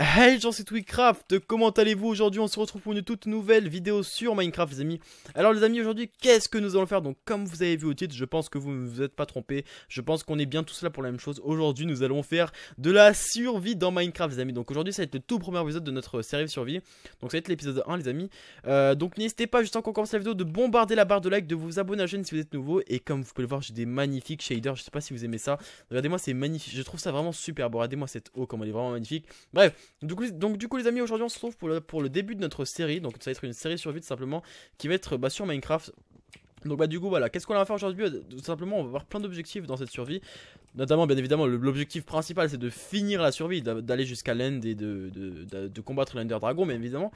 Hey, gens, c'est Twitchcraft. comment allez-vous aujourd'hui On se retrouve pour une toute nouvelle vidéo sur Minecraft, les amis. Alors, les amis, aujourd'hui, qu'est-ce que nous allons faire Donc, comme vous avez vu au titre, je pense que vous ne vous êtes pas trompé. Je pense qu'on est bien tous là pour la même chose. Aujourd'hui, nous allons faire de la survie dans Minecraft, les amis. Donc, aujourd'hui, ça va être le tout premier épisode de notre série survie. Donc, ça va être l'épisode 1, les amis. Euh, donc, n'hésitez pas, juste en commençant commence la vidéo, de bombarder la barre de like, de vous abonner à la chaîne si vous êtes nouveau. Et comme vous pouvez le voir, j'ai des magnifiques shaders. Je sais pas si vous aimez ça. Regardez-moi, c'est magnifique. Je trouve ça vraiment super beau. Regardez-moi cette eau, comme elle est vraiment magnifique. Bref donc du coup les amis aujourd'hui on se retrouve pour le, début de notre série, donc ça va être une série sur vide simplement qui va être bah, sur Minecraft donc bah du coup voilà, qu'est-ce qu'on va faire aujourd'hui bah, Tout simplement on va avoir plein d'objectifs dans cette survie Notamment bien évidemment l'objectif principal c'est de finir la survie, d'aller jusqu'à l'end et de, combattre l'Ender Dragon bien évidemment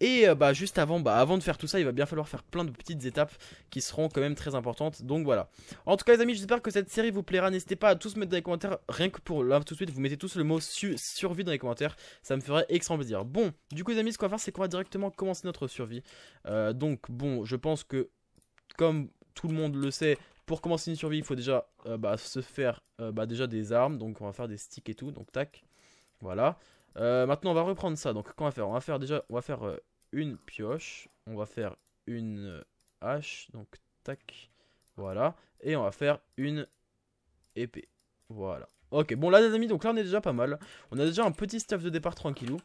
Et euh, bah juste avant, bah, avant de faire tout ça il va bien falloir faire plein de petites étapes qui seront quand même très importantes Donc voilà En tout cas les amis j'espère que cette série vous plaira, n'hésitez pas à tous mettre dans les commentaires Rien que pour là tout de suite vous mettez tous le mot survie dans les commentaires, ça me ferait extrêmement plaisir Bon du coup les amis ce qu'on va faire c'est qu'on va directement commencer notre survie euh, Donc bon je pense que comme tout le monde le sait, pour commencer une survie, il faut déjà euh, bah, se faire euh, bah, déjà des armes. Donc on va faire des sticks et tout. Donc tac. Voilà. Euh, maintenant on va reprendre ça. Donc qu'on va faire On va faire déjà on va faire une pioche. On va faire une hache. Donc tac. Voilà. Et on va faire une épée. Voilà. Ok, bon là les amis, donc là on est déjà pas mal. On a déjà un petit staff de départ tranquillou.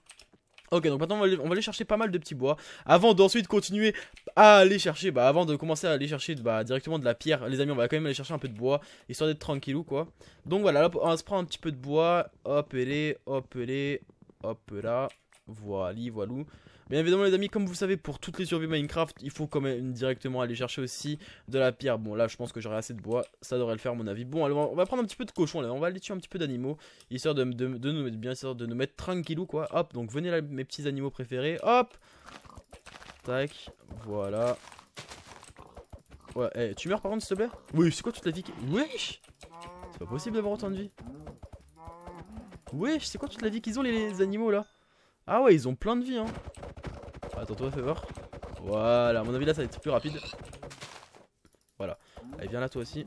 Ok, donc maintenant on va, aller, chercher pas mal de petits bois avant d'ensuite continuer à aller chercher, bah avant de commencer à aller chercher bah, directement de la pierre, les amis, on va quand même aller chercher un peu de bois histoire d'être tranquillou quoi. Donc voilà, on va se prendre un petit peu de bois, hop, elle hop, elle hop là, voilà, voilou. Bien évidemment les amis, comme vous savez, pour toutes les survies Minecraft, il faut quand même directement aller chercher aussi de la pierre. Bon là je pense que j'aurai assez de bois, ça devrait le faire mon avis. Bon alors on va prendre un petit peu de cochon là, on va aller tuer un petit peu d'animaux, histoire de, de, nous mettre bien, histoire de nous mettre tranquillou quoi. Hop, donc venez là mes petits animaux préférés, hop Tac, voilà. Ouais, eh, tu meurs par contre s'il te Oui, c'est quoi toute la vie qui... Wesh C'est pas possible d'avoir autant de vie. Wesh, c'est quoi toute la vie qu'ils ont les animaux là ah ouais, ils ont plein de vie, hein. Attends, toi, fais voir. Voilà, à mon avis, là, ça va être plus rapide. Voilà. Allez, viens là, toi aussi.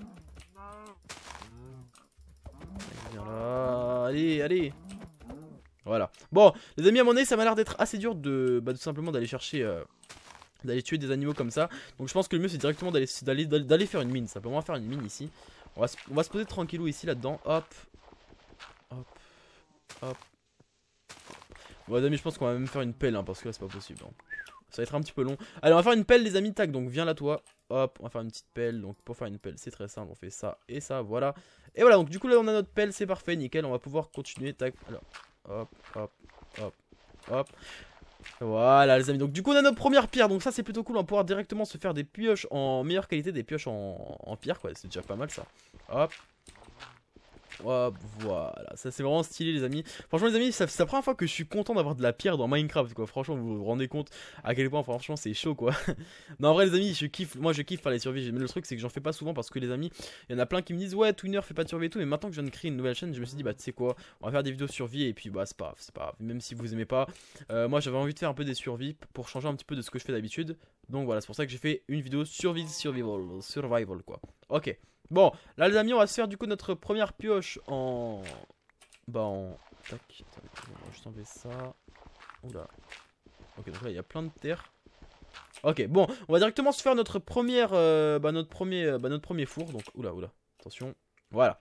Allez, viens là. Allez, allez. Voilà. Bon, les amis, à mon avis, ça m'a l'air d'être assez dur de bah, tout simplement d'aller chercher. Euh, d'aller tuer des animaux comme ça. Donc je pense que le mieux c'est directement d'aller faire une mine. Ça peut Simplement faire une mine ici. On va, on va se poser tranquillou ici là-dedans. Hop. Hop. Hop. Bon, les amis, je pense qu'on va même faire une pelle, hein, parce que là, c'est pas possible. Hein. Ça va être un petit peu long. Allez, on va faire une pelle, les amis. Tac, donc viens là, toi. Hop, on va faire une petite pelle. Donc, pour faire une pelle, c'est très simple. On fait ça et ça, voilà. Et voilà, donc du coup, là, on a notre pelle. C'est parfait, nickel. On va pouvoir continuer. Tac, Hop, hop, hop, hop. Voilà les amis, donc du coup on a notre première pierre, donc ça c'est plutôt cool, on va pouvoir directement se faire des pioches en meilleure qualité, des pioches en, en pierre quoi, c'est déjà pas mal ça. Hop, voilà. Ça, c'est vraiment stylé, les amis. Franchement, les amis, c'est la première fois que je suis content d'avoir de la pierre dans Minecraft, quoi. Franchement, vous vous rendez compte à quel point, franchement, c'est chaud, quoi. non, en vrai, les amis, je kiffe. Moi, je kiffe faire les survies. Mais le truc, c'est que j'en fais pas souvent parce que, les amis, il y en a plein qui me disent, ouais, Twinner, fais pas de survie et tout. Mais maintenant que je viens de créer une nouvelle chaîne, je me suis dit, bah, tu sais quoi, on va faire des vidéos survie. Et puis, bah, c'est pas, c'est pas, même si vous aimez pas. Euh, moi, j'avais envie de faire un peu des survies pour changer un petit peu de ce que je fais d'habitude. Donc, voilà, c'est pour ça que j'ai fait une vidéo survie, survival, survival, quoi. Ok. Bon, là les amis, on va se faire du coup notre première pioche en... Bah en... Tac, je juste ça. Oula. Ok, donc là il y a plein de terre. Ok, bon, on va directement se faire notre première... Euh, bah, notre premier, bah notre premier four, donc... Oula, oula, attention. Voilà.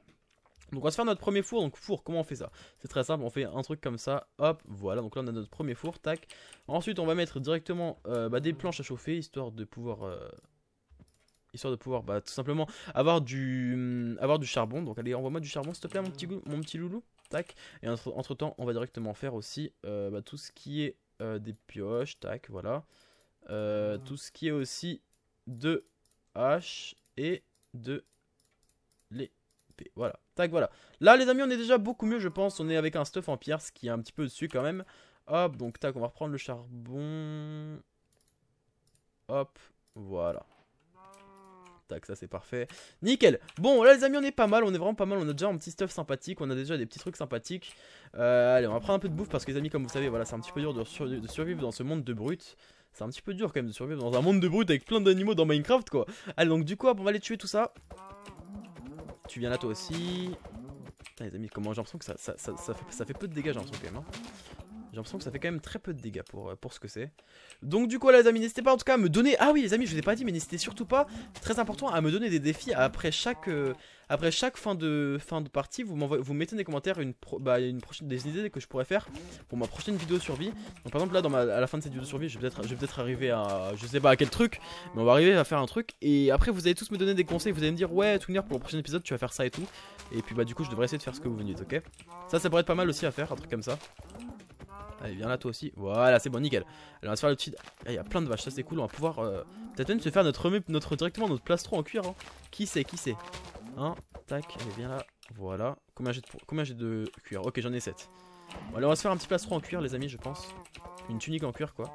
Donc on va se faire notre premier four, donc four, comment on fait ça C'est très simple, on fait un truc comme ça, hop, voilà, donc là on a notre premier four, tac. Ensuite on va mettre directement euh, bah, des planches à chauffer, histoire de pouvoir euh, histoire de pouvoir bah, tout simplement avoir du, mm, avoir du charbon. Donc allez, envoie-moi du charbon s'il te plaît, mon petit, mon petit loulou. Tac. Et entre, temps, on va directement faire aussi euh, bah, tout ce qui est euh, des pioches. Tac, voilà. Euh, tout ce qui est aussi de hache et de l'épée. Voilà. Tac, voilà. Là, les amis, on est déjà beaucoup mieux, je pense. On est avec un stuff en pierre, ce qui est un petit peu dessus quand même. Hop, donc tac, on va reprendre le charbon. Hop, voilà ça c'est parfait. Nickel. Bon, là les amis, on est pas mal, on est vraiment pas mal. On a déjà un petit stuff sympathique, on a déjà des petits trucs sympathiques. Euh, allez, on va prendre un peu de bouffe parce que les amis, comme vous savez, voilà, c'est un petit peu dur de, survivre dans ce monde de brut. C'est un petit peu dur quand même de survivre dans un monde de brut avec plein d'animaux dans Minecraft quoi. Allez, donc du coup, on va aller tuer tout ça. Tu viens là toi aussi. Putain, les amis, comment j'ai l'impression que ça, fait, ça fait peu de dégâts, j'ai l'impression quand même. Hein. J'ai l'impression que ça fait quand même très peu de dégâts pour, euh, pour ce que c'est. Donc du coup, les amis, n'hésitez pas en tout cas à me donner... Ah oui, les amis, je vous ai pas dit, mais n'hésitez surtout pas, très important, à me donner des défis après chaque... Euh, après chaque fin de, fin de partie, vous, vous mettez dans les commentaires une bah, une prochaine, des idées que je pourrais faire pour ma prochaine vidéo survie. Donc par exemple là, dans à la fin de cette vidéo survie, je vais peut-être peut arriver à... Je sais pas à quel truc, mais on va arriver à faire un truc. Et après, vous allez tous me donner des conseils, vous allez me dire, ouais, Twinner pour le prochain épisode, tu vas faire ça et tout. Et puis bah du coup, je devrais essayer de faire ce que vous venez, ok Ça, ça pourrait être pas mal aussi à faire, un truc comme ça. Allez, viens là toi aussi. Voilà, c'est bon, nickel. Alors on va se faire le petit... Eh, il y a plein de vaches, ça c'est cool. On va pouvoir euh, peut-être même se faire notre, notre directement notre plastron en cuir. Hein. Qui c'est, qui c'est Hein Tac, allez, viens là. Voilà. Combien j'ai de, de cuir Ok, j'en ai 7. Alors on va se faire un petit plastron en cuir, les amis, je pense. Une tunique en cuir, quoi.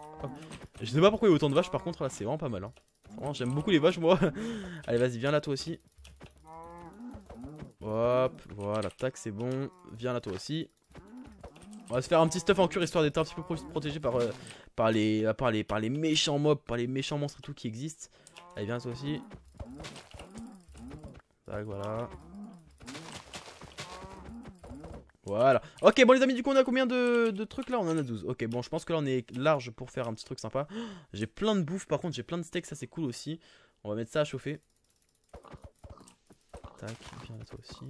Je Je sais pas pourquoi il y a autant de vaches, par contre, là, c'est vraiment pas mal. Hein. J'aime beaucoup les vaches, moi. allez, vas-y, viens là toi aussi. Hop, voilà, tac, c'est bon. Viens là toi aussi. On va se faire un petit stuff en cure histoire d'être un petit peu protégé par, euh, par, les, par, par les méchants mobs, par les méchants monstres et tout qui existent. Allez, viens toi aussi. Tac, voilà. Voilà. Ok, bon les amis, du coup on a combien de, trucs là On en a 12. Ok, bon je pense que là on est large pour faire un petit truc sympa. j'ai plein de bouffe par contre, j'ai plein de steaks, ça c'est cool aussi. On va mettre ça à chauffer. Tac, viens, toi aussi.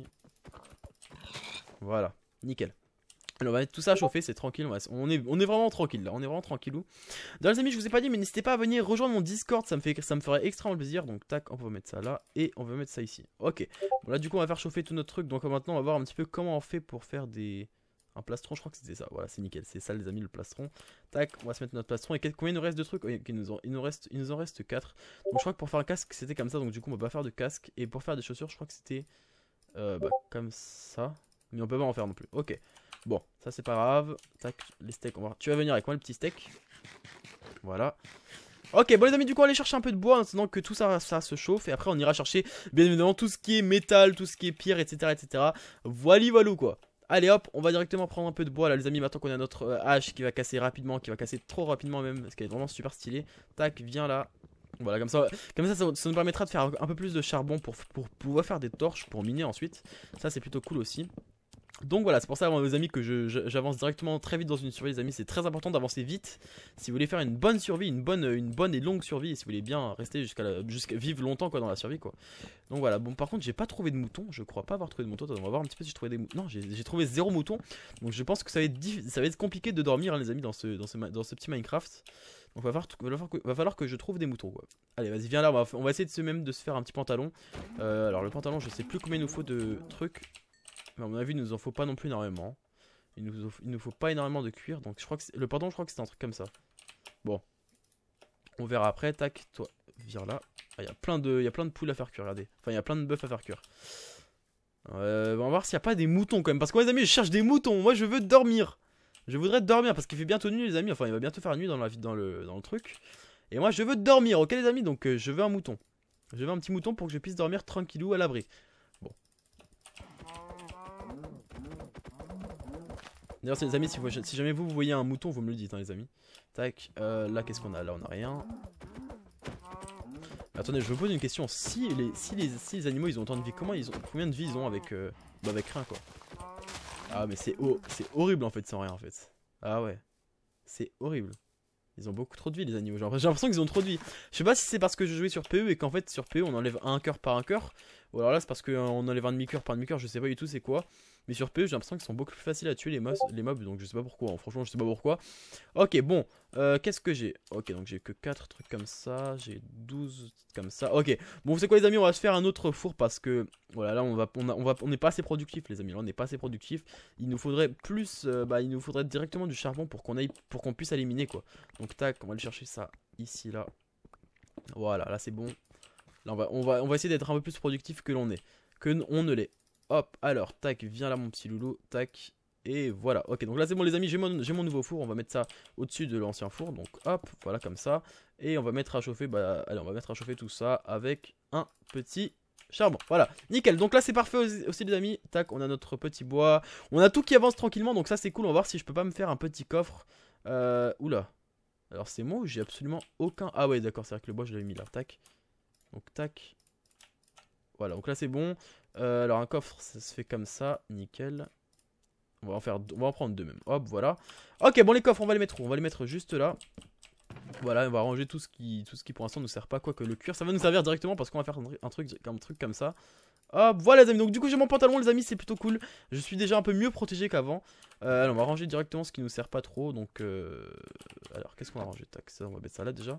Voilà, nickel. Alors, bah, on va mettre tout ça à chauffer, c'est tranquille, on, est, vraiment tranquille là, on est vraiment tranquillou. Dans les amis, je vous ai pas dit, mais n'hésitez pas à venir rejoindre mon Discord, ça me, fait, ferait extrêmement plaisir. Donc tac, on va mettre ça là, et on va mettre ça ici. Ok, bon là du coup on va faire chauffer tout notre truc, donc maintenant on va voir un petit peu comment on fait pour faire des... Un plastron, je crois que c'était ça, voilà c'est nickel, c'est ça les amis le plastron. Tac, on va se mettre notre plastron, et combien il nous reste de trucs il, nous en, reste, il nous en reste 4. Donc je crois que pour faire un casque c'était comme ça, donc du coup on va pas faire de casque. Et pour faire des chaussures, je crois que c'était... Euh, bah, comme ça, mais on peut pas en faire non plus, ok. Bon, ça c'est pas grave. Tac, les steaks, on va... Tu vas venir avec moi, le petit steak. Voilà. Ok, bon les amis, du coup, on va aller chercher un peu de bois Maintenant que tout ça, ça se chauffe. Et après, on ira chercher, bien évidemment, tout ce qui est métal, tout ce qui est pierre, etc. etc. Voilà, voilà quoi. Allez hop, on va directement prendre un peu de bois là les amis, maintenant qu'on a notre euh, hache qui va casser rapidement, qui va casser trop rapidement même, parce qu'elle est vraiment super stylée. Tac, viens là. Voilà, comme ça, comme ça, ça, nous permettra de faire un peu plus de charbon pour pouvoir faire des torches pour miner ensuite. Ça c'est plutôt cool aussi. Donc voilà, c'est pour ça, mes amis, que j'avance directement très vite dans une survie, les amis. C'est très important d'avancer vite. Si vous voulez faire une bonne survie, une bonne, une bonne et longue survie, et si vous voulez bien rester jusqu'à vivre longtemps quoi, dans la survie, quoi. Donc voilà, bon, par contre, j'ai pas trouvé de mouton. Je crois pas avoir trouvé de mouton. on va voir un petit peu si j'ai trouvé des moutons. Non, j'ai trouvé zéro mouton. Donc je pense que ça va être, ça va être compliqué de dormir, hein, les amis, dans ce, dans ce, dans ce petit Minecraft. Donc va falloir, va, que, que, je trouve des moutons quoi. Allez vas-y viens là, on va, on va, essayer de se même de se faire un petit pantalon. Euh, alors le pantalon je sais plus combien il nous faut de trucs. Mais à mon avis, il nous en faut pas non plus énormément. Il nous, il nous faut pas énormément de cuir. Donc je crois que le pardon, je crois que c'est un truc comme ça. Bon. On verra après. Tac, toi, viens là. Ah, il y, a plein de, y a plein de poules à faire cuire, regardez. Enfin, il y a plein de bœufs à faire cuire. Euh, on va voir s'il n'y a pas des moutons quand même. Parce que moi, les amis, je cherche des moutons. Moi, je veux dormir. Je voudrais dormir parce qu'il fait bientôt nuit, les amis. Enfin, il va bientôt faire nuit dans, la, dans, le, dans le truc. Et moi, je veux dormir, ok, les amis Donc, euh, je veux un mouton. Je veux un petit mouton pour que je puisse dormir tranquillou à l'abri. D'ailleurs, les amis, si, vous, si, jamais vous, voyez un mouton, vous me le dites, hein, les amis. Tac, euh, là, qu'est-ce qu'on a Là, on a rien. attendez, je vous pose une question. Si les, si les, si les animaux, ils ont autant de vie, comment ils ont, combien de vie ils ont avec, euh, bah, avec rien, quoi Ah, mais c'est horrible, en fait, sans rien, en fait. Ah ouais. C'est horrible. Ils ont beaucoup trop de vie, les animaux. J'ai l'impression qu'ils ont trop de vie. Je sais pas si c'est parce que je jouais sur PE et qu'en fait, sur PE, on enlève un cœur par un cœur. Ou alors là, c'est parce qu'on euh, enlève un demi-cœur par demi-cœur, je sais pas du tout c'est quoi. Mais sur P, j'ai l'impression qu'ils sont beaucoup plus faciles à tuer les, mobs, les mobs, donc je sais pas pourquoi. Hein. Franchement, je sais pas pourquoi. Ok, bon, euh, qu'est-ce que j'ai Ok, donc j'ai que 4 trucs comme ça, j'ai 12 comme ça. Ok, bon, vous savez quoi, les amis, on va se faire un autre four parce que voilà, là, on va, on, on va, on n'est pas assez productif, les amis. Là, on n'est pas assez productif. Il nous faudrait plus, euh, bah, il nous faudrait directement du charbon pour qu'on aille, pour qu'on puisse éliminer quoi. Donc tac, on va aller chercher ça ici là. Voilà, là c'est bon. Là, on va, on va, essayer d'être un peu plus productif que l'on est. Que on ne l'est. Hop, alors, tac, viens là, mon petit loulou. Tac, et voilà, ok, donc là c'est bon les amis, j'ai mon, mon, nouveau four, on va mettre ça au-dessus de l'ancien four, donc hop, voilà comme ça. Et on va mettre à chauffer, bah allez, on va mettre à chauffer tout ça avec un petit charbon. Voilà, nickel, donc là c'est parfait aussi, les amis, tac, on a notre petit bois, on a tout qui avance tranquillement, donc ça c'est cool, on va voir si je peux pas me faire un petit coffre. Euh, oula, alors c'est moi j'ai absolument aucun... Ah ouais d'accord, c'est vrai que le bois je l'avais mis là, tac. Donc tac. Voilà, donc là c'est bon. Euh, alors un coffre, ça se fait comme ça, nickel. On va en faire, on va en prendre deux même. Hop, voilà. Ok, bon les coffres, on va les mettre où On va les mettre juste là. Voilà, on va ranger tout ce qui, tout ce qui pour l'instant nous sert pas, quoi que le cuir, ça va nous servir directement parce qu'on va faire un truc, un truc comme ça. Hop, voilà les amis, donc du coup j'ai mon pantalon les amis, c'est plutôt cool. Je suis déjà un peu mieux protégé qu'avant. Euh, alors on va ranger directement ce qui nous sert pas trop, donc... Euh, alors, qu'est-ce qu'on va ranger Tac, ça, on va mettre ça là déjà.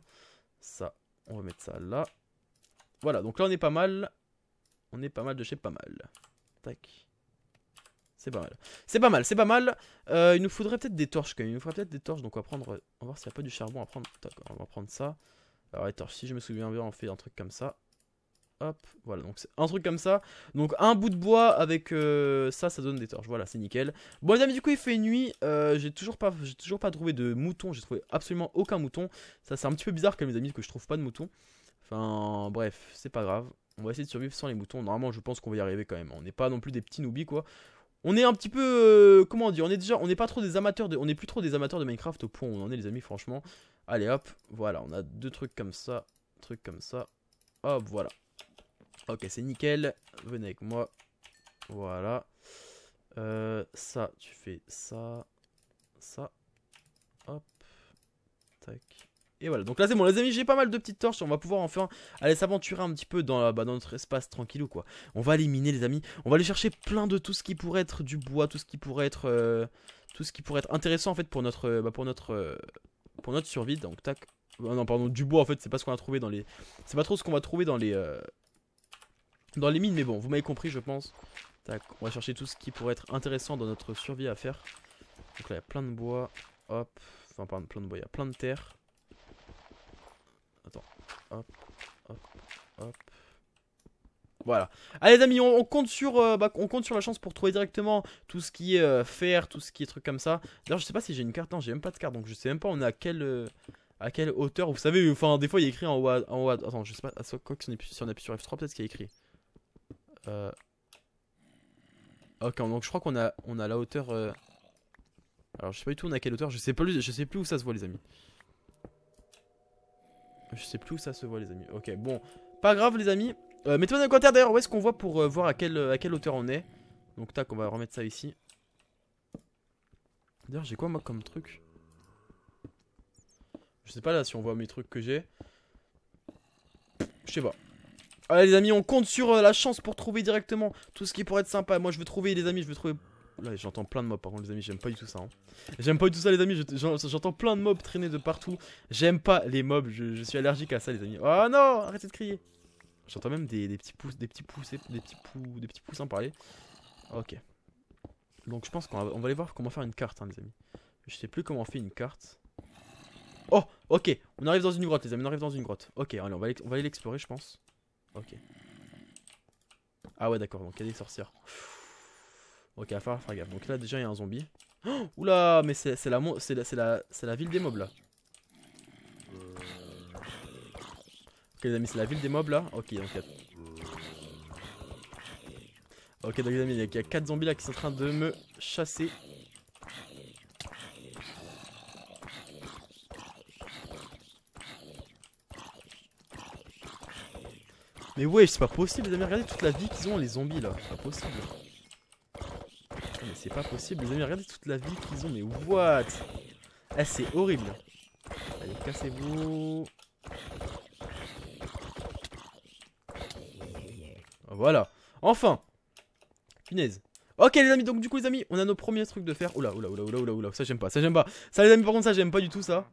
Ça, on va mettre ça là. Voilà, donc là on est pas mal. On est pas mal de chez pas mal. Tac. C'est pas mal. C'est pas mal, c'est pas mal. Euh, il nous faudrait peut-être des torches quand même. Il nous faudrait peut-être des torches. Donc on va prendre. On va voir s'il n'y a pas du charbon à prendre. Tac, on va prendre ça. Alors les torches, si je me souviens bien, on fait un truc comme ça. Hop, voilà, donc c'est un truc comme ça. Donc un bout de bois avec euh, ça, ça donne des torches. Voilà, c'est nickel. Bon les amis, du coup il fait nuit. Euh, j'ai toujours pas, toujours pas trouvé de mouton. J'ai trouvé absolument aucun mouton. Ça c'est un petit peu bizarre même les amis que je trouve pas de mouton. Enfin, bref, c'est pas grave. On va essayer de survivre sans les moutons. Normalement, je pense qu'on va y arriver quand même. On n'est pas non plus des petits noobies, quoi. On est un petit peu... Euh, comment dire On est déjà... On n'est pas trop des amateurs de... On n'est plus trop des amateurs de Minecraft au point où on en est, les amis, franchement. Allez, hop. Voilà, on a deux trucs comme ça. Trucs comme ça. Hop, voilà. Ok, c'est nickel. Venez avec moi. Voilà. Euh, ça, tu fais ça. Ça. Hop. Tac. Et voilà, donc là c'est bon les amis, j'ai pas mal de petites torches, on va pouvoir enfin aller s'aventurer un petit peu dans, bah, dans notre espace tranquillou quoi. On va aller miner les amis, on va aller chercher plein de tout ce qui pourrait être du bois, tout ce qui pourrait être, euh, tout ce qui pourrait être intéressant en fait pour notre, euh, bah, pour notre, euh, pour notre survie. Donc tac, ah non pardon, du bois en fait c'est pas ce qu'on a trouvé dans les, c'est pas trop ce qu'on va trouver dans les, dans les mines mais bon vous m'avez compris je pense. Tac, on va chercher tout ce qui pourrait être intéressant dans notre survie à faire. Donc là il y a plein de bois, hop, enfin plein de bois, il y a plein de terre hop, hop, hop. Voilà. Allez les amis, on, compte sur, euh, bah, on compte sur la chance pour trouver directement tout ce qui est euh, fer, tout ce qui est truc comme ça. D'ailleurs, je sais pas si j'ai une carte. Non, j'ai même pas de carte, donc je sais même pas on est à quelle, euh, à quelle hauteur. Vous savez, enfin, des fois il y a écrit en haut, Attends, je sais pas. Quoi que si on, appuie, sur F3, peut-être qu'il y a écrit. Euh... Ok, donc je crois qu'on a, on a la hauteur. Alors je sais pas du tout on a à quelle hauteur. Je sais plus, je sais plus où ça se voit les amis. Je sais plus où ça se voit, les amis. Ok, bon. Pas grave, les amis. Euh, mettez-moi dans les commentaires d'ailleurs où est-ce qu'on voit pour euh, voir à quelle, à hauteur on est. Donc, tac, on va remettre ça ici. D'ailleurs, j'ai quoi, moi, comme truc Je sais pas là si on voit mes trucs que j'ai. Je sais pas. Allez, les amis, on compte sur euh, la chance pour trouver directement tout ce qui pourrait être sympa. Moi, je veux trouver, les amis, je veux trouver Là j'entends plein de mobs par contre les amis, j'aime pas du tout ça. Hein. J'aime pas du tout ça les amis, j'entends plein de mobs traîner de partout. J'aime pas les mobs, je, suis allergique à ça les amis. Oh non, arrêtez de crier. J'entends même des, petits pouces, des petits poussés des petits pou des petits poussins hein, parler. Ok. Donc je pense qu'on va, aller voir comment faire une carte hein, les amis. Je sais plus comment on fait une carte. Oh, ok, on arrive dans une grotte les amis, on arrive dans une grotte. Ok, allez, on va aller, on va aller l'explorer je pense. Ok. Ah ouais d'accord, donc il y a des sorcières. Ok, à faire, faire gaffe. Donc là, déjà, il y a un zombie. Oh Oula, mais c'est la, la, la, la ville des mobs là. Ok, les amis, c'est la ville des mobs là. Ok, donc il y a... Ok, donc les amis, il y a 4 zombies là qui sont en train de me chasser. Mais ouais, c'est pas possible, les amis. Regardez toute la vie qu'ils ont, les zombies là. C'est pas possible. Mais c'est pas possible, les amis, regardez toute la vie qu'ils ont, mais what Ah, c'est horrible. Allez, cassez-vous. Voilà. Enfin Punaise. Ok les amis, donc du coup les amis, on a nos premiers trucs de faire. Oula, oula, oula, oula, oula, oula, ça j'aime pas, ça j'aime pas. Ça les amis, par contre ça j'aime pas du tout ça.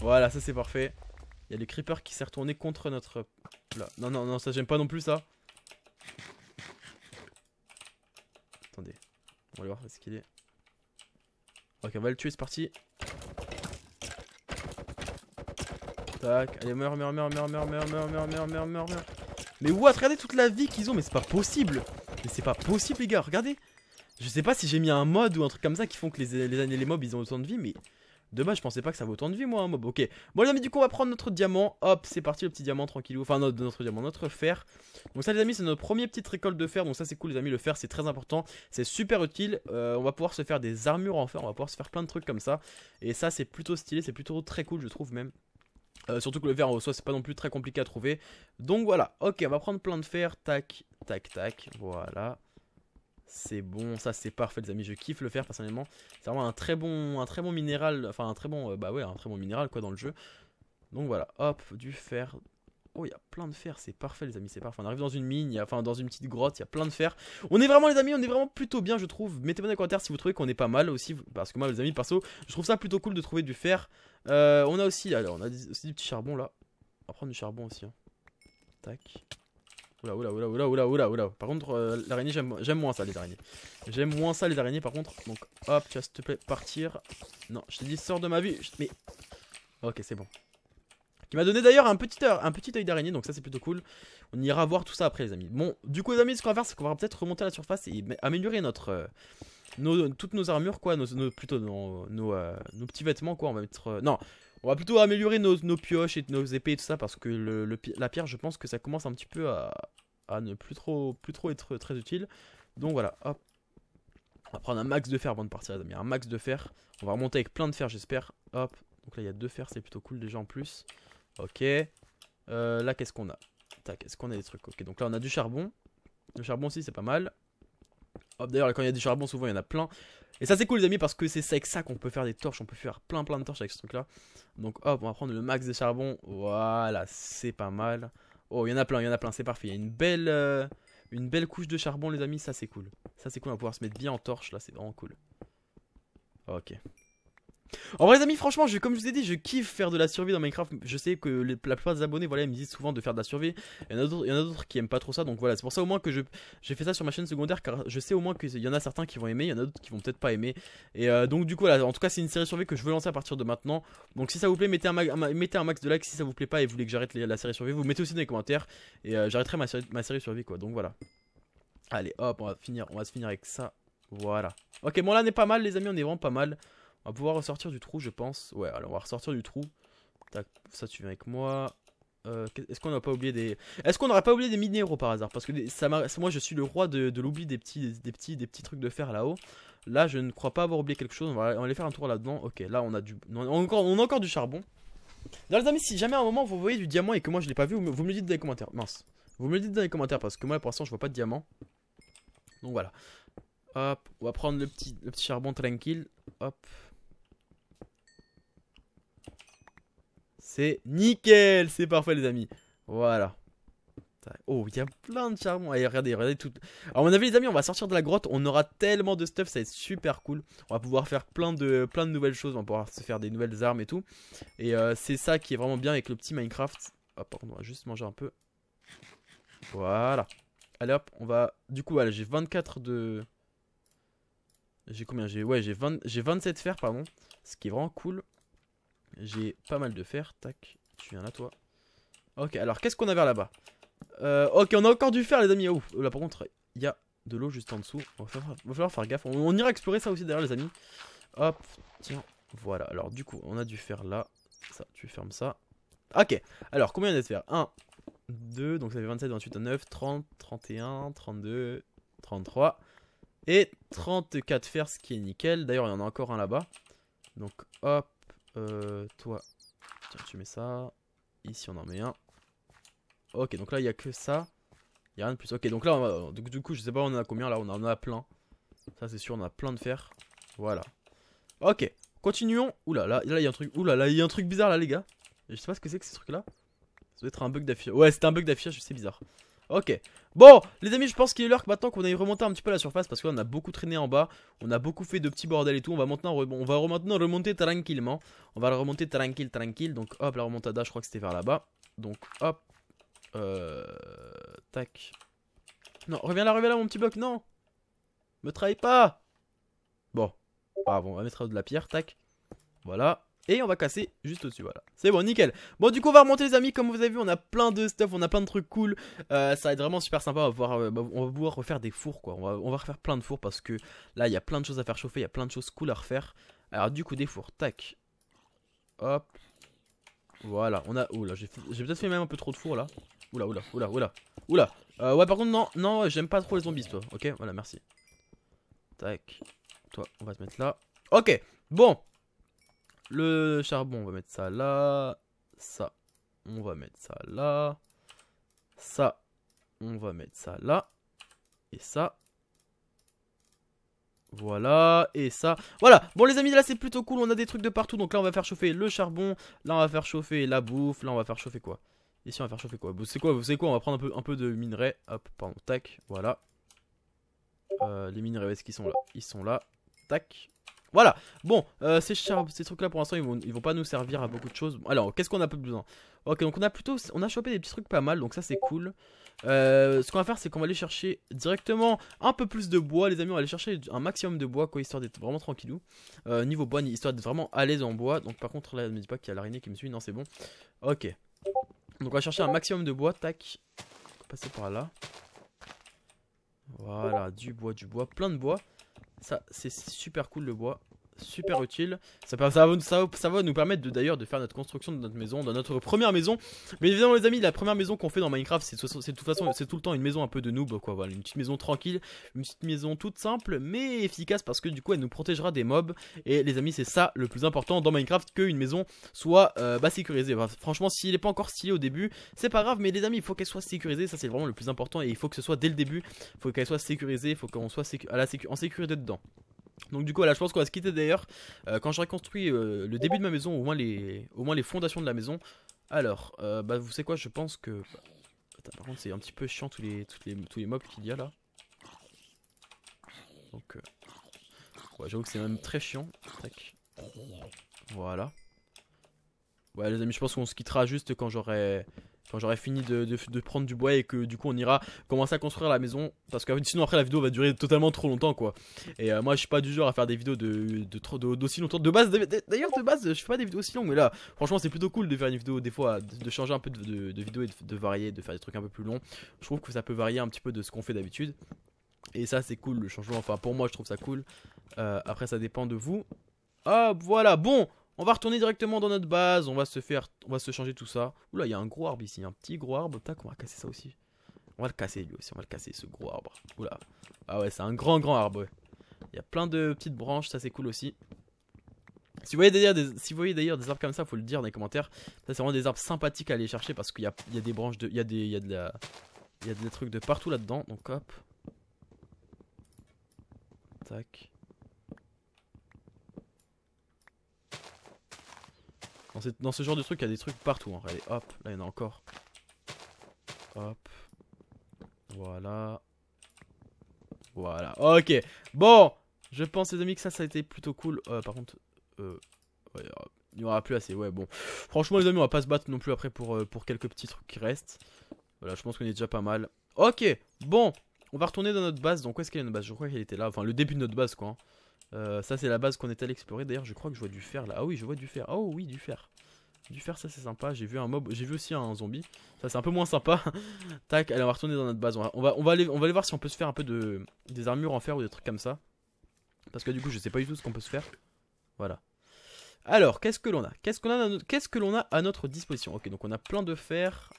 Voilà, ça c'est parfait. Il y a le creeper qui s'est retourné contre notre... Non, non, non, ça j'aime pas non plus ça. Attendez. On va aller voir ce qu'il est. Ok, on va le tuer, c'est parti. Tac. Allez, meurs, meurs, meurs, meurs, meurs, meurs, meurs, meurs, meurs, meurs, meurs, Mais what Regardez toute la vie qu'ils ont, mais c'est pas possible Mais c'est pas possible, les gars, regardez Je sais pas si j'ai mis un mode ou un truc comme ça qui font que les, les, les mobs, ils ont autant de vie, mais... Dommage, je pensais pas que ça vaut autant de vie, moi, un hein, Ok. Bon, les amis, du coup, on va prendre notre diamant. Hop, c'est parti, le petit diamant tranquillou. Enfin, notre, notre diamant, notre fer. Donc, ça, les amis, c'est notre premier petite récolte de fer. Donc, ça, c'est cool, les amis. Le fer, c'est très important. C'est super utile. Euh, on va pouvoir se faire des armures en fer. On va pouvoir se faire plein de trucs comme ça. Et ça, c'est plutôt stylé. C'est plutôt très cool, je trouve, même. Euh, surtout que le fer en soi c'est pas non plus très compliqué à trouver Donc voilà, ok on va prendre plein de fer Tac, tac, tac, voilà c'est bon, ça c'est parfait les amis, je kiffe le fer personnellement. C'est vraiment un très bon un très bon minéral, enfin un très bon euh, bah ouais, un très bon minéral quoi dans le jeu. Donc voilà, hop, du fer. Oh, il y a plein de fer, c'est parfait les amis, c'est parfait. On arrive dans une mine, enfin dans une petite grotte, il y a plein de fer. On est vraiment les amis, on est vraiment plutôt bien je trouve. Mettez-moi dans les commentaires si vous trouvez qu'on est pas mal aussi, parce que moi les amis perso, je trouve ça plutôt cool de trouver du fer. Euh, on a aussi, alors on a aussi du petit charbon là. On va prendre du charbon aussi. Hein. Tac. Oula, oula, oula, oula, oula, oula, oula. Par contre, euh, l'araignée, j'aime moins ça, les araignées. J'aime moins ça, les araignées, par contre. Donc, hop, tu vas, s'il te plaît, partir. Non, je te dis, sors de ma vue. Mais. Ok, c'est bon. Qui m'a donné d'ailleurs un petit un petit œil d'araignée, donc ça c'est plutôt cool. On ira voir tout ça après, les amis. Bon, du coup, les amis, ce qu'on va faire, c'est qu'on va peut-être remonter à la surface et améliorer notre. Euh, toutes nos armures quoi, nos, plutôt nos, nos, euh, nos, petits vêtements quoi, on va mettre... non, on va plutôt améliorer nos, pioches et nos épées et tout ça parce que la pierre, je pense que ça commence un petit peu à, ne plus trop, plus trop être très utile. Donc voilà, hop. On va prendre un max de fer avant de partir, Il y un max de fer. On va remonter avec plein de fer, j'espère. Hop. Donc là, il y a deux fers, c'est plutôt cool déjà en plus. Ok. Euh, là, qu'est-ce qu'on a Tac, est-ce qu'on a des trucs Ok, donc là, on a du charbon. Le charbon aussi, c'est pas mal. Hop, d'ailleurs, quand il y a du charbon, souvent il y en a plein. Et ça c'est cool les amis parce que c'est avec ça qu'on peut faire des torches, on peut faire plein plein de torches avec ce truc là. Donc hop, on va prendre le max de charbon, voilà, c'est pas mal. Oh, il y en a plein, il y en a plein, c'est parfait. Il y a une belle, euh, une belle couche de charbon les amis, ça c'est cool. Ça c'est cool, on va pouvoir se mettre bien en torche, là c'est vraiment cool. Ok, en vrai les amis franchement comme je vous ai dit je kiffe faire de la survie dans Minecraft Je sais que la plupart des abonnés voilà ils me disent souvent de faire de la survie Il y en a d'autres qui aiment pas trop ça donc voilà c'est pour ça au moins que j'ai fait ça sur ma chaîne secondaire Car je sais au moins qu'il y en a certains qui vont aimer, il y en a d'autres qui vont peut-être pas aimer Et euh, donc du coup en tout cas c'est une série survie que je veux lancer à partir de maintenant Donc si ça vous plaît mettez un, max de likes si ça vous plaît pas et vous voulez que j'arrête la série survie Vous mettez aussi dans les commentaires et euh, j'arrêterai ma, série survie quoi donc voilà Allez hop on va finir, on va se finir avec ça voilà. Ok, bon là on est pas mal les amis, on est vraiment pas mal. On va pouvoir ressortir du trou, je pense. Ouais, alors on va ressortir du trou. Tac, ça tu viens avec moi. Euh, Est-ce qu'on n'a pas oublié des... Est-ce qu'on n'aurait pas oublié des minéraux par hasard Parce que ça moi je suis le roi de, de l'oubli des petits, des, petits, des petits trucs de fer là-haut. Là je ne crois pas avoir oublié quelque chose. On va, aller faire un tour là-dedans. Ok, là on a du... On encore, on encore du charbon. Dans les amis, si jamais à un moment vous voyez du diamant et que moi je l'ai pas vu, vous me le dites dans les commentaires. Mince. Vous me le dites dans les commentaires parce que moi pour l'instant je vois pas de diamant. Donc voilà. Hop, on va prendre le petit, le petit charbon tranquille. Hop. C'est nickel, c'est parfait les amis. Voilà. Oh, il y a plein de charbon. Allez, regardez, regardez tout. À mon avis, les amis, on va sortir de la grotte. On aura tellement de stuff, ça va être super cool. On va pouvoir faire plein de, plein de nouvelles choses. On va pouvoir se faire des nouvelles armes et tout. Et euh, c'est ça qui est vraiment bien avec le petit Minecraft. Hop, ah, on va juste manger un peu. Voilà. Allez hop, on va. Du coup, voilà, j'ai 24 de. J'ai combien J'ai ouais, j'ai 27 fers, pardon. Ce qui est vraiment cool. J'ai pas mal de fer. Tac, tu viens là, toi. Ok, alors qu'est-ce qu'on a vers là-bas euh, Ok, on a encore du fer, les amis. Oh, là, par contre, il y a de l'eau juste en dessous. On va falloir, faire gaffe. On, ira explorer ça aussi derrière, les amis. Hop, tiens, voilà. Alors, du coup, on a du fer là. Ça, tu fermes ça. Ok, alors combien il y a de fer 1, 2, donc ça fait 27, 28, 29, 30, 31, 32, 33 et 34 fer, ce qui est nickel. D'ailleurs, il y en a encore un là-bas. Donc, hop, euh, toi, tiens, tu mets ça. Ici, on en met un. Ok, donc là, il n'y a que ça. Il n'y a rien de plus. Ok, donc là, on euh, du coup, je sais pas, on en a combien là On en a plein. Ça, c'est sûr, on a plein de fer. Voilà. Ok, continuons. Oula, là, là, il y a un truc. Oula, là, il y a un truc bizarre là, les gars. Je sais pas ce que c'est que ce truc là. Ça doit être un bug d'affichage. Ouais, c'était un bug d'affichage, c'est bizarre. Ok. Bon, les amis, je pense qu'il est l'heure que maintenant qu'on aille remonter un petit peu la surface parce qu'on a beaucoup traîné en bas, on a beaucoup fait de petits bordels et tout. On va maintenant, on va maintenant remonter tranquillement. On va le remonter tranquille, tranquille. Donc hop, la remontada, je crois que c'était vers là-bas. Donc hop, euh, tac. Non, reviens là, reviens là, mon petit bloc, non. Me trahis pas. Bon, ah, bon, on va mettre de la pierre, tac. Voilà. Et on va casser juste au-dessus, voilà. C'est bon, nickel. Bon, du coup, on va remonter, les amis. Comme vous avez vu, on a plein de stuff, on a plein de trucs cool. Euh, ça va être vraiment super sympa. On va pouvoir, euh, bah, on va pouvoir refaire des fours, quoi. On va, refaire plein de fours parce que là, il y a plein de choses à faire chauffer, il y a plein de choses cool à refaire. Alors, du coup, des fours, tac. Hop. Voilà, on a. Oula, j'ai peut-être fait même un peu trop de fours là. Oula, oula, oula, oula. Oula. Euh, ouais, par contre, non, non, j'aime pas trop les zombies, toi. Ok, voilà, merci. Tac. Toi, on va te mettre là. Ok, bon. Le charbon, on va mettre ça là. Ça, on va mettre ça là. Ça, on va mettre ça là. Et ça, voilà, et ça. Voilà, bon les amis, là c'est plutôt cool, on a des trucs de partout. Donc là on va faire chauffer le charbon, là on va faire chauffer la bouffe, là on va faire chauffer quoi Ici on va faire chauffer quoi C'est quoi, quoi On va prendre un peu, un peu de minerais. Hop, pardon, tac, voilà. Euh, les minerais, est-ce qu'ils sont là Ils sont là, tac. Voilà, bon, euh, ces, trucs là pour l'instant ils vont, vont pas nous servir à beaucoup de choses. Alors, qu'est-ce qu'on a plus besoin Ok, donc on a plutôt, on a chopé des petits trucs pas mal, donc ça c'est cool. Euh, ce qu'on va faire, c'est qu'on va aller chercher directement un peu plus de bois, les amis. On va aller chercher un maximum de bois, quoi, histoire d'être vraiment tranquillou. Euh, niveau bois, histoire d'être vraiment à l'aise en bois. Donc, par contre, là, ne me dis pas qu'il y a l'araignée qui me suit. Non, c'est bon. Ok. Donc, on va chercher un maximum de bois. Tac. passer par là. Voilà, du bois, du bois, plein de bois. Ça, c'est super cool le bois super utile. Ça, ça, va, ça, nous permettre d'ailleurs de, faire notre construction de notre maison, de notre première maison. Mais évidemment les amis, la première maison qu'on fait dans Minecraft, c'est de toute façon, c'est tout le temps une maison un peu de noob, quoi. Voilà, une petite maison tranquille, une petite maison toute simple, mais efficace parce que du coup, elle nous protégera des mobs. Et les amis, c'est ça le plus important dans Minecraft, qu'une maison soit euh, bah, sécurisée. franchement, s'il n'est pas encore stylé au début, c'est pas grave, mais les amis, il faut qu'elle soit sécurisée, ça c'est vraiment le plus important. Et il faut que ce soit dès le début, il faut qu'elle soit sécurisée, il faut qu'on soit à en sécurité dedans. Donc du coup, là, je pense qu'on va se quitter d'ailleurs. Euh, quand j'aurai construit euh, le début de ma maison, au moins les, au moins les fondations de la maison. Alors, euh, bah vous savez quoi, je pense que... par contre, c'est un petit peu chiant tous les, tous les, tous les mobs qu'il y a là. Donc, ouais, j'avoue que c'est même très chiant. Tac. Voilà. Ouais les amis, je pense qu'on se quittera juste quand j'aurai quand j'aurai fini de, prendre du bois et que du coup on ira commencer à construire la maison parce que sinon après la vidéo va durer totalement trop longtemps quoi. Et euh, moi je suis pas du genre à faire des vidéos de d'aussi de, longtemps. De base d'ailleurs de base je fais pas des vidéos aussi longues mais là franchement c'est plutôt cool de faire une vidéo des fois de, changer un peu de, vidéo et de varier, de faire des trucs un peu plus longs. Je trouve que ça peut varier un petit peu de ce qu'on fait d'habitude. Et ça c'est cool le changement. Enfin pour moi je trouve ça cool. Euh, après ça dépend de vous. ah voilà bon on va retourner directement dans notre base, on va se faire, on va se changer tout ça. Oula, il y a un gros arbre ici, un petit gros arbre. Tac, on va casser ça aussi. On va le casser lui aussi, on va le casser ce gros arbre. Oula. Ah ouais, c'est un grand grand arbre. Il y a plein de petites branches, ça c'est cool aussi. Si vous voyez d'ailleurs des, si arbres comme ça, faut le dire dans les commentaires. Ça c'est vraiment des arbres sympathiques à aller chercher parce qu'il y a, des branches de, il y a des, de la, il y a des trucs de partout là-dedans. Donc hop. Tac. Dans, ce genre de truc, il y a des trucs partout. hop, là il y en a encore. Hop. Voilà. Voilà, ok. Bon, je pense les amis que ça, ça a été plutôt cool. Euh, par contre, euh, il n'y aura plus assez. Ouais, bon. Franchement les amis, on va pas se battre non plus après euh, pour, quelques petits trucs qui restent. Voilà, je pense qu'on est déjà pas mal. Ok, bon, on va retourner dans notre base. Donc, où est-ce y a notre base Je crois qu'elle était là. Enfin, le début de notre base, quoi. Hein. Euh, ça, c'est la base qu'on est allé explorer. D'ailleurs, je crois que je vois du fer là. Ah oui, je vois du fer. Oh oui, du fer. Du fer, ça c'est sympa. J'ai vu un mob, j'ai vu aussi un zombie. Ça c'est un peu moins sympa. Tac, allez, on va retourner dans notre base. On va, on va, aller, on va aller voir si on peut se faire un peu de des armures en fer ou des trucs comme ça. Parce que du coup, je sais pas du tout ce qu'on peut se faire. Voilà. Alors, qu'est-ce que l'on a Qu'est-ce qu'on a, qu'est-ce que l'on a à notre disposition Ok, donc on a plein de fer.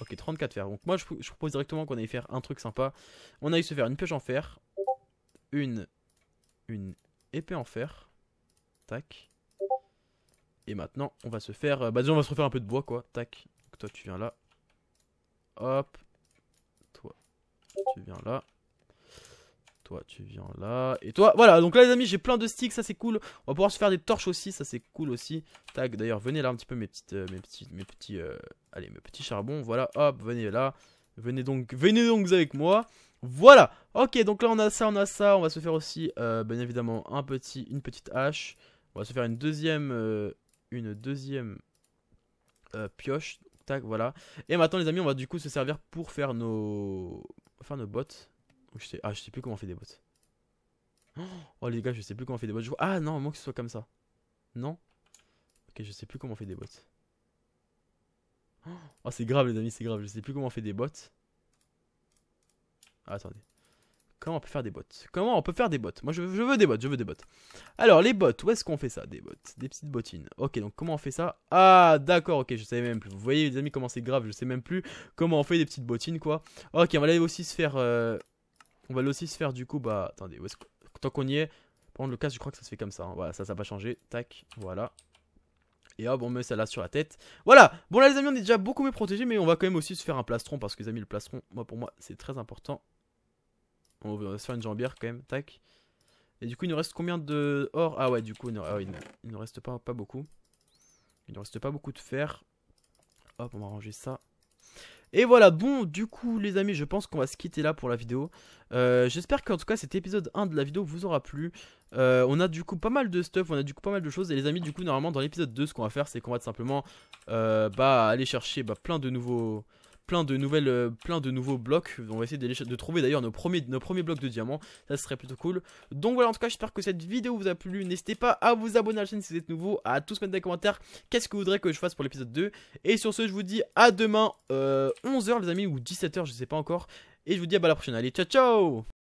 Ok, 34 fer. Donc moi, je, je propose directement qu'on aille faire un truc sympa. On aille se faire une pioche en fer, une, une épée en fer. Tac. Et maintenant, on va se faire... Euh, bah on va se refaire un peu de bois, quoi. Tac. toi, tu viens là. Hop. Toi, tu viens là. Toi, tu viens là. Et toi, voilà. Donc là, les amis, j'ai plein de sticks. Ça, c'est cool. On va pouvoir se faire des torches aussi. Ça, c'est cool aussi. Tac. D'ailleurs, venez là un petit peu, mes petites... Euh, mes petits... Mes euh, petits allez, mes petits charbons. Voilà. Hop, venez là. Venez donc, venez donc avec moi. Voilà Ok, donc là on a ça, on a ça. On va se faire aussi, euh, bien évidemment, un petit, une petite hache. On va se faire une deuxième... Euh, une deuxième... Euh, pioche. Tac, voilà. Et maintenant les amis, on va du coup se servir pour faire nos... Faire nos bots. Je sais... Ah, je sais plus comment on fait des bots. Oh les gars, je sais plus comment on fait des bots. Ah non, moi que ce soit comme ça. Non Ok, je sais plus comment on fait des bots. Oh, c'est grave les amis, c'est grave. Je sais plus comment on fait des bots. Ah, attendez. Comment on peut faire des bottes Comment on peut faire des bottes Moi, je veux, des bottes je veux des bottes. Alors, les bottes où est-ce qu'on fait ça Des bottes, des petites bottines. Ok, donc comment on fait ça Ah, d'accord, ok, je savais même plus. Vous voyez, les amis, comment c'est grave, je sais même plus comment on fait des petites bottines, quoi. Ok, on va aller aussi se faire... Euh, on va aller aussi se faire, du coup, bah... Attendez, où est-ce que... tant qu'on y est... Prendre le casque je crois que ça se fait comme ça. Hein. Voilà, ça, ça va changer. Tac, voilà. Et hop, on met ça là sur la tête. Voilà. Bon, là, les amis, on est déjà beaucoup mieux protégés, mais on va quand même aussi se faire un plastron parce que, les amis, le plastron, moi, pour moi, c'est très important. On va se faire une jambière quand même, tac. Et du coup, il nous reste combien de or Ah ouais, du coup, il ne ah, nous reste pas, pas beaucoup. Il nous reste pas beaucoup de fer. Hop, on va ranger ça. Et voilà, bon, du coup, les amis, je pense qu'on va se quitter là pour la vidéo. Euh, j'espère qu'en tout cas, cet épisode 1 de la vidéo vous aura plu. Euh, on a du coup pas mal de stuff, on a du coup pas mal de choses. Et les amis, du coup, normalement, dans l'épisode 2, ce qu'on va faire, c'est qu'on va simplement euh, bah, aller chercher bah, plein de nouveaux plein de nouvelles, euh, plein de nouveaux blocs. On va essayer de, trouver d'ailleurs nos premiers, nos premiers blocs de diamants. Ça serait plutôt cool. Donc voilà, en tout cas, j'espère que cette vidéo vous a plu. N'hésitez pas à vous abonner à la chaîne si vous êtes nouveau, à tous mettre des commentaires. Qu'est-ce que vous voudrez que je fasse pour l'épisode 2 Et sur ce, je vous dis à demain, 11h euh, les amis, ou 17h, je sais pas encore. Et je vous dis à la prochaine. Allez, ciao ciao